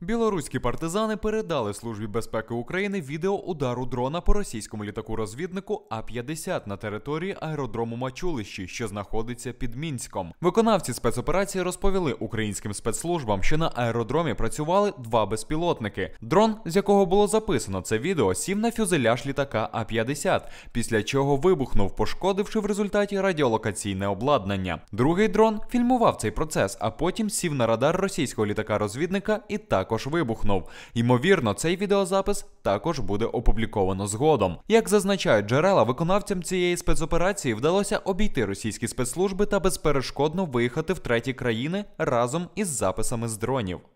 Білоруські партизани передали Службі безпеки України відео удару дрона по російському літаку-розвіднику А-50 на території аеродрому Мачулищі, що знаходиться під мінськом. Виконавці спецоперації розповіли українським спецслужбам, що на аеродромі працювали два безпілотники. Дрон, з якого було записано це відео, сів на фюзеляж літака А-50, після чого вибухнув, пошкодивши в результаті радіолокаційне обладнання. Другий дрон фільмував цей процес, а потім сів на радар російського літака-розвідника і так також вибухнув. Ймовірно, цей відеозапис також буде опубліковано згодом. Як зазначають джерела, виконавцям цієї спецоперації вдалося обійти російські спецслужби та безперешкодно виїхати в треті країни разом із записами з дронів.